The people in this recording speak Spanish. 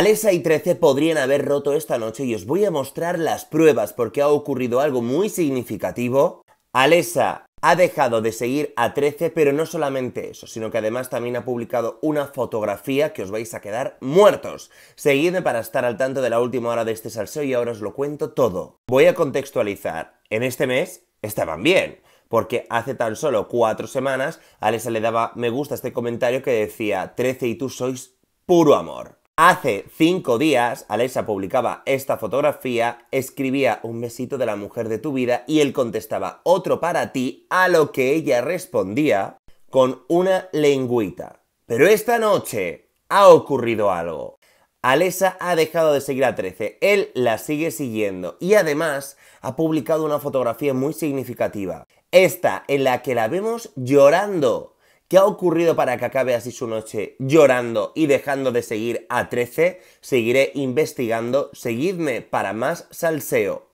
Alesa y 13 podrían haber roto esta noche y os voy a mostrar las pruebas porque ha ocurrido algo muy significativo. Alesa ha dejado de seguir a 13, pero no solamente eso, sino que además también ha publicado una fotografía que os vais a quedar muertos. Seguidme para estar al tanto de la última hora de este salseo y ahora os lo cuento todo. Voy a contextualizar. En este mes estaban bien, porque hace tan solo cuatro semanas Alesa le daba me gusta a este comentario que decía 13 y tú sois puro amor. Hace cinco días, Alessa publicaba esta fotografía, escribía un besito de la mujer de tu vida y él contestaba otro para ti, a lo que ella respondía con una lengüita. Pero esta noche ha ocurrido algo. Alesa ha dejado de seguir a 13, él la sigue siguiendo y además ha publicado una fotografía muy significativa. Esta en la que la vemos llorando ¿Qué ha ocurrido para que acabe así su noche llorando y dejando de seguir a 13? Seguiré investigando. Seguidme para más salseo.